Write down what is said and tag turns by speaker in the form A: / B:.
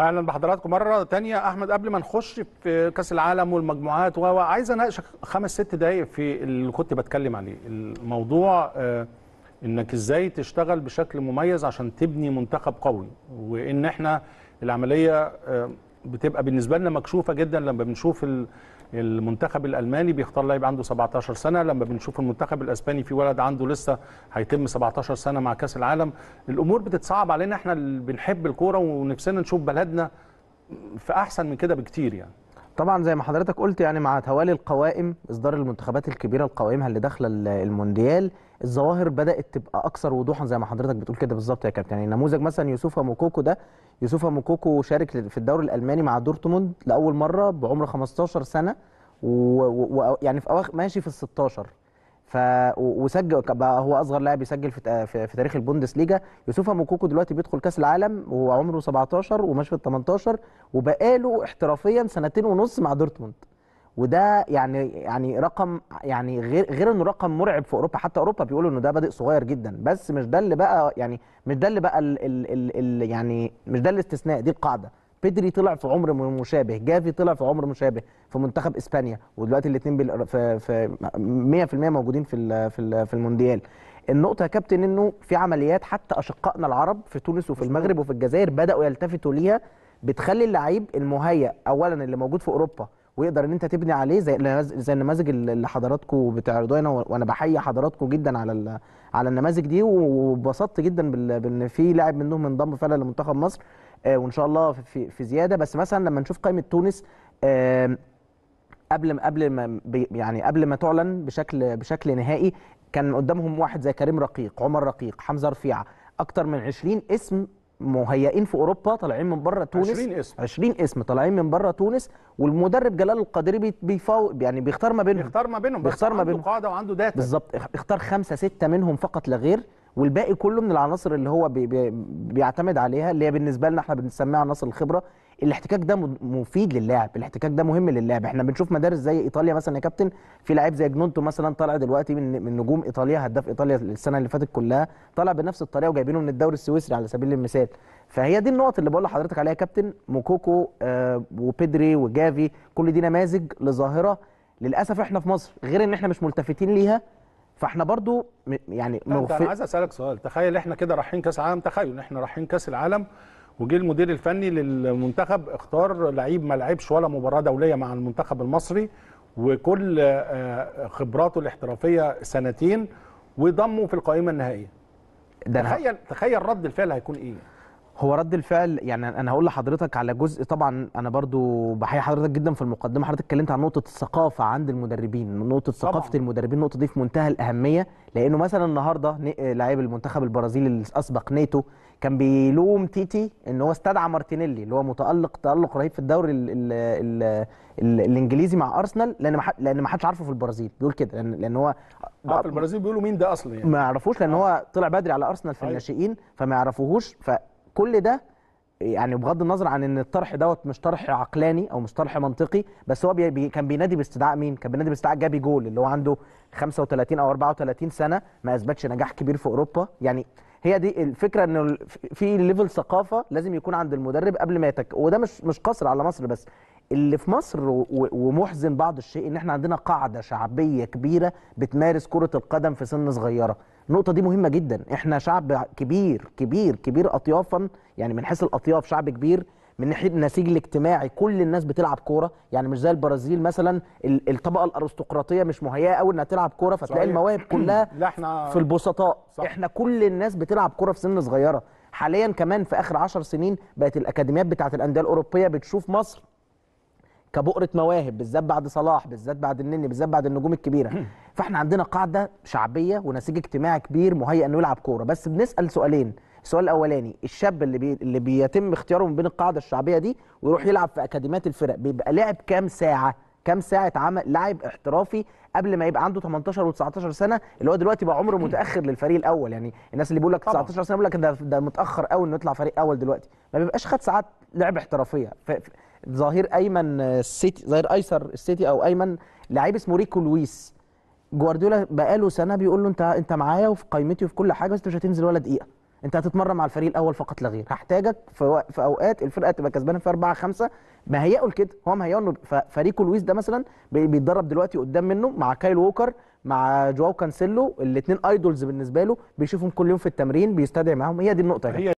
A: اهلا بحضراتكم مره تانية احمد قبل ما نخش في كاس العالم والمجموعات و عايز اناقشك خمس ست دقائق في اللي كنت بتكلم عليه الموضوع آه، انك ازاي تشتغل بشكل مميز عشان تبني منتخب قوي وان احنا العمليه آه، بتبقى بالنسبه لنا مكشوفه جدا لما بنشوف المنتخب الالماني بيختار لاعب عنده 17 سنه لما بنشوف المنتخب الاسباني في ولد عنده لسه هيتم 17 سنه مع كاس العالم الامور بتتصعب علينا احنا اللي بنحب الكوره ونفسنا نشوف بلدنا في احسن من كده بكتير يعني
B: طبعا زي ما حضرتك قلت يعني مع توالي القوائم اصدار المنتخبات الكبيره القوائمها اللي داخله المونديال الظواهر بدات تبقى اكثر وضوحا زي ما حضرتك بتقول كده بالظبط يا كابتن يعني نموذج مثلا يوسوفا موكوكو ده يوسوفا موكوكو شارك في الدوري الالماني مع دورتموند لاول مره بعمر 15 سنه ويعني و... يعني في أواخ... ماشي في ال 16 ف وسجل بقى هو اصغر لاعب يسجل في في تاريخ ليجا يوسوفا موكوكو دلوقتي بيدخل كاس العالم وهو عمره 17 وماشي في ال 18 وبقاله احترافيا سنتين ونص مع دورتموند وده يعني يعني رقم يعني غير غير انه رقم مرعب في اوروبا حتى اوروبا بيقولوا انه ده بادئ صغير جدا بس مش ده اللي بقى يعني مش ده اللي بقى الـ الـ الـ الـ يعني مش ده الاستثناء دي القاعده بيدري طلع في عمر مشابه جافي طلع في عمر مشابه في منتخب اسبانيا ودلوقتي الاثنين في في 100% موجودين في في, في المونديال النقطه يا كابتن انه في عمليات حتى اشقائنا العرب في تونس وفي المغرب وفي الجزائر بداوا يلتفتوا ليها بتخلي اللعيب المهيأ اولا اللي موجود في اوروبا ويقدر ان انت تبني عليه زي زي النماذج اللي حضراتكم بتعرضوها هنا وانا بحيي حضراتكم جدا على على النماذج دي وبسطت جدا بان في لاعب منهم انضم فعلا لمنتخب مصر آه، وان شاء الله في, في زياده بس مثلا لما نشوف قائمه تونس قبل قبل ما يعني قبل ما تعلن بشكل بشكل نهائي كان قدامهم واحد زي كريم رقيق عمر رقيق حمزه رفيعه اكتر من 20 اسم مهيئين في اوروبا طالعين من بره تونس 20 اسم 20 اسم طالعين من بره تونس والمدرب جلال القادري بيفاو يعني بيختار ما بينهم
A: بيختار ما بينهم بيختار ما بينهم عنده قاعده وعنده داتا بالظبط
B: اختار خمسه سته منهم فقط لا غير والباقي كله من العناصر اللي هو بي بي بيعتمد عليها اللي هي بالنسبه لنا احنا بنسميها عناصر الخبره الاحتكاك ده مفيد للاعب الاحتكاك ده مهم للاعب احنا بنشوف مدارس زي ايطاليا مثلا يا كابتن في لعيب زي جنونتو مثلا طالع دلوقتي من من نجوم ايطاليا هداف ايطاليا السنه اللي فاتت كلها طالع بنفس الطريقه وجايبينه من الدوري السويسري على سبيل المثال فهي دي النقط اللي بقول لحضرتك عليها يا كابتن موكوكو آه وبيدري وجافي كل دي نماذج لظاهره للاسف احنا في مصر غير ان احنا مش ملتفتين ليها فاحنا برضو يعني مغف... انا عايز
A: اسالك سؤال تخيل احنا كده رايحين كاس عالم تخيل احنا رايحين كاس العالم وجه المدير الفني للمنتخب اختار لعيب ما لعبش ولا مباراه دوليه مع المنتخب المصري وكل آه، خبراته الاحترافيه سنتين وضمه في القائمه النهائيه ده تخيل تخيل رد الفعل هيكون ايه هو رد الفعل يعني انا
B: هقول لحضرتك على جزء طبعا انا برضو بحيي حضرتك جدا في المقدمه حضرتك اتكلمت عن نقطه الثقافه عند المدربين نقطه ثقافه طبعا. المدربين النقطه دي في منتهى الاهميه لانه مثلا النهارده لاعب المنتخب البرازيلي الاسبق نيتو كان بيلوم تيتي ان هو استدعى مارتينيلي اللي هو متالق تالق رهيب في الدوري الانجليزي مع ارسنال لان لان ما حدش عارفه في البرازيل بيقول كده لان هو
A: في البرازيل بيقولوا مين ده اصلا يعني ما
B: يعرفوش لان آه. هو طلع بدري على ارسنال في طيب. الناشئين فما يعرفوهوش ف كل ده يعني بغض النظر عن ان الطرح دوت مش طرح عقلاني او مش طرح منطقي بس هو بي كان بينادي باستدعاء مين؟ كان بينادي باستدعاء جابي جول اللي هو عنده 35 او 34 سنه ما اثبتش نجاح كبير في اوروبا يعني هي دي الفكره انه في ليفل ثقافه لازم يكون عند المدرب قبل ما يتك وده مش مش قصر على مصر بس اللي في مصر ومحزن بعض الشيء ان احنا عندنا قاعده شعبيه كبيره بتمارس كره القدم في سن صغيره النقطة دي مهمة جدا احنا شعب كبير كبير كبير اطيافا يعني من حيث الاطياف شعب كبير من ناحية النسيج الاجتماعي كل الناس بتلعب كورة يعني مش زي البرازيل مثلا الطبقة الارستقراطية مش مهيئة قوي انها تلعب كورة فتلاقي المواهب كلها لا احنا في البسطاء صح. احنا كل الناس بتلعب كورة في سن صغيرة حاليا كمان في اخر 10 سنين بقت الاكاديميات بتاعت الانديه الاوروبيه بتشوف مصر كبؤره مواهب بالذات بعد صلاح بالذات بعد النني بالذات بعد النجوم الكبيره فاحنا عندنا قاعده شعبيه ونسيج اجتماعي كبير مهيئ انه يلعب كوره بس بنسال سؤالين السؤال الاولاني الشاب اللي بي... اللي بيتم اختياره من بين القاعده الشعبيه دي ويروح يلعب في اكاديميات الفرق بيبقى لعب كام ساعه كام ساعه عمل لاعب احترافي قبل ما يبقى عنده 18 و19 سنه اللي هو دلوقتي بقى عمره متاخر للفريق الاول يعني الناس اللي بيقول لك 19 سنه بيقول لك ده ده متاخر قوي انه يطلع فريق اول دلوقتي ما بيبقاش خد ساعات لعب احترافيه ظهير ايمن السيتي ظهير ايسر السيتي او ايمن لعيب اسمه ريكو لويس جوارديولا بقاله سنه بيقول له انت انت معايا وفي قائمتي وفي كل حاجه بس انت مش هتنزل ولا دقيقه انت هتتمرن مع الفريق الاول فقط لا غير هحتاجك في, و... في اوقات الفرقه تبقى كسبانه في 4 5 مهيئه كده هو مهيئه انه فريق لويس ده مثلا بيتدرب دلوقتي قدام منه مع كايل ووكر مع جواو كانسيلو الاثنين ايدولز بالنسبه له بيشوفهم كل يوم في التمرين بيستدعي معاهم هي دي النقطه يعني. هي